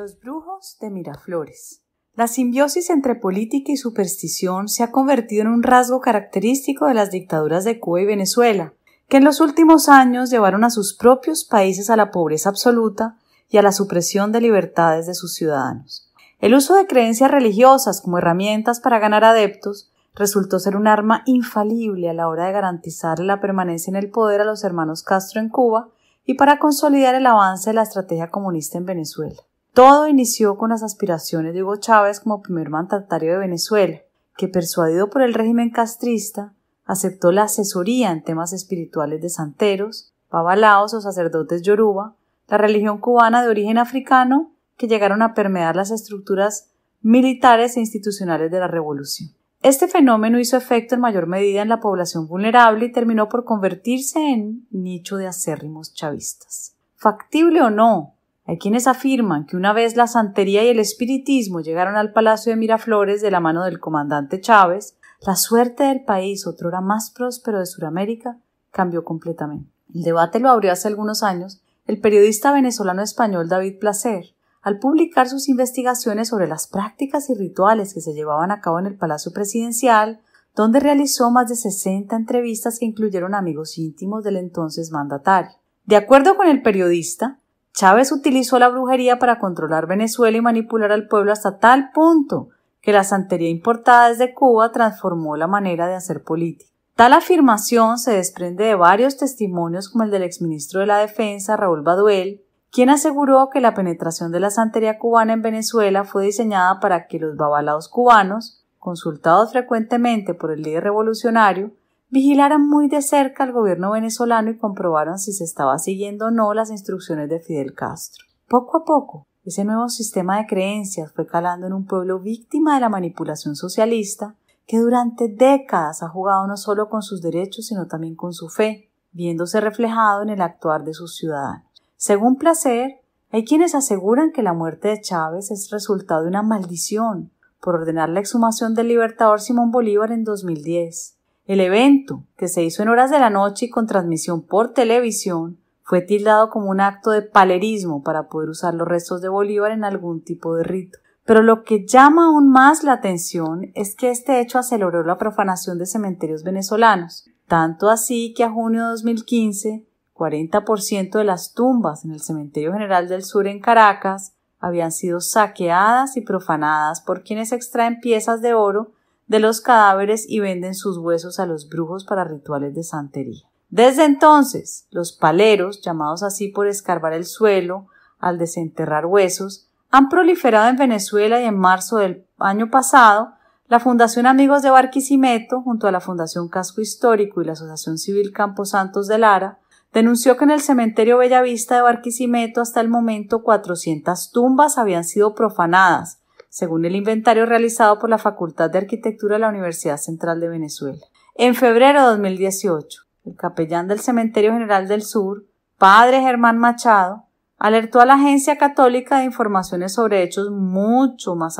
Los brujos de Miraflores. La simbiosis entre política y superstición se ha convertido en un rasgo característico de las dictaduras de Cuba y Venezuela, que en los últimos años llevaron a sus propios países a la pobreza absoluta y a la supresión de libertades de sus ciudadanos. El uso de creencias religiosas como herramientas para ganar adeptos resultó ser un arma infalible a la hora de garantizar la permanencia en el poder a los hermanos Castro en Cuba y para consolidar el avance de la estrategia comunista en Venezuela. Todo inició con las aspiraciones de Hugo Chávez como primer mandatario de Venezuela, que persuadido por el régimen castrista, aceptó la asesoría en temas espirituales de santeros, babalaos o sacerdotes yoruba, la religión cubana de origen africano, que llegaron a permear las estructuras militares e institucionales de la revolución. Este fenómeno hizo efecto en mayor medida en la población vulnerable y terminó por convertirse en nicho de acérrimos chavistas. Factible o no, hay quienes afirman que una vez la santería y el espiritismo llegaron al Palacio de Miraflores de la mano del comandante Chávez, la suerte del país, otrora más próspero de Sudamérica, cambió completamente. El debate lo abrió hace algunos años el periodista venezolano español David Placer, al publicar sus investigaciones sobre las prácticas y rituales que se llevaban a cabo en el Palacio Presidencial, donde realizó más de 60 entrevistas que incluyeron amigos íntimos del entonces mandatario. De acuerdo con el periodista, Chávez utilizó la brujería para controlar Venezuela y manipular al pueblo hasta tal punto que la santería importada desde Cuba transformó la manera de hacer política. Tal afirmación se desprende de varios testimonios como el del exministro de la Defensa, Raúl Baduel, quien aseguró que la penetración de la santería cubana en Venezuela fue diseñada para que los babalaos cubanos, consultados frecuentemente por el líder revolucionario, vigilaran muy de cerca al gobierno venezolano y comprobaron si se estaba siguiendo o no las instrucciones de Fidel Castro. Poco a poco, ese nuevo sistema de creencias fue calando en un pueblo víctima de la manipulación socialista que durante décadas ha jugado no solo con sus derechos sino también con su fe, viéndose reflejado en el actuar de sus ciudadanos. Según Placer, hay quienes aseguran que la muerte de Chávez es resultado de una maldición por ordenar la exhumación del libertador Simón Bolívar en 2010 el evento, que se hizo en horas de la noche y con transmisión por televisión, fue tildado como un acto de palerismo para poder usar los restos de Bolívar en algún tipo de rito. Pero lo que llama aún más la atención es que este hecho aceleró la profanación de cementerios venezolanos, tanto así que a junio de 2015, 40% de las tumbas en el Cementerio General del Sur en Caracas habían sido saqueadas y profanadas por quienes extraen piezas de oro de los cadáveres y venden sus huesos a los brujos para rituales de santería. Desde entonces, los paleros, llamados así por escarbar el suelo al desenterrar huesos, han proliferado en Venezuela y en marzo del año pasado, la Fundación Amigos de Barquisimeto, junto a la Fundación Casco Histórico y la Asociación Civil Campos Santos de Lara, denunció que en el cementerio Bellavista de Barquisimeto hasta el momento 400 tumbas habían sido profanadas, según el inventario realizado por la Facultad de Arquitectura de la Universidad Central de Venezuela. En febrero de 2018, el capellán del Cementerio General del Sur, padre Germán Machado, alertó a la Agencia Católica de informaciones sobre hechos mucho más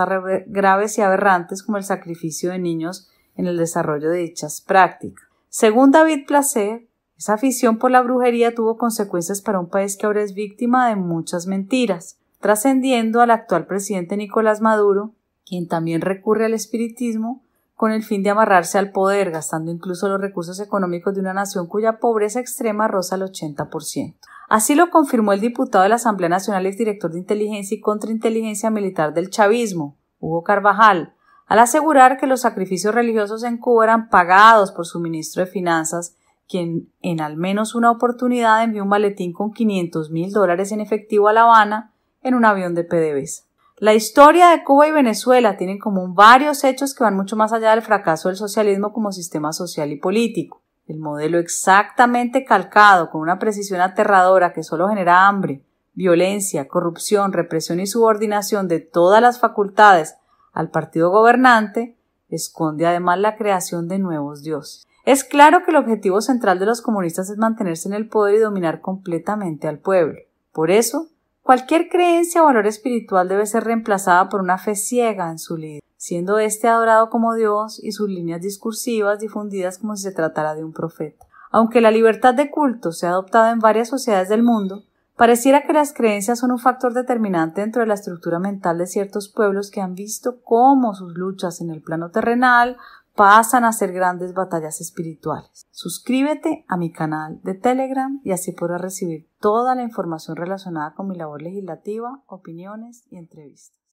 graves y aberrantes como el sacrificio de niños en el desarrollo de dichas prácticas. Según David Placer, esa afición por la brujería tuvo consecuencias para un país que ahora es víctima de muchas mentiras, trascendiendo al actual presidente Nicolás Maduro, quien también recurre al espiritismo con el fin de amarrarse al poder, gastando incluso los recursos económicos de una nación cuya pobreza extrema roza el 80%. Así lo confirmó el diputado de la Asamblea Nacional y director de Inteligencia y Contrainteligencia Militar del Chavismo, Hugo Carvajal, al asegurar que los sacrificios religiosos en Cuba eran pagados por su ministro de Finanzas, quien en al menos una oportunidad envió un maletín con 500 mil dólares en efectivo a La Habana en un avión de PDVSA. La historia de Cuba y Venezuela tiene común varios hechos que van mucho más allá del fracaso del socialismo como sistema social y político. El modelo exactamente calcado, con una precisión aterradora que solo genera hambre, violencia, corrupción, represión y subordinación de todas las facultades al partido gobernante, esconde además la creación de nuevos dioses. Es claro que el objetivo central de los comunistas es mantenerse en el poder y dominar completamente al pueblo. Por eso, Cualquier creencia o valor espiritual debe ser reemplazada por una fe ciega en su líder, siendo éste adorado como Dios y sus líneas discursivas difundidas como si se tratara de un profeta. Aunque la libertad de culto se ha adoptado en varias sociedades del mundo, Pareciera que las creencias son un factor determinante dentro de la estructura mental de ciertos pueblos que han visto cómo sus luchas en el plano terrenal pasan a ser grandes batallas espirituales. Suscríbete a mi canal de Telegram y así podrás recibir toda la información relacionada con mi labor legislativa, opiniones y entrevistas.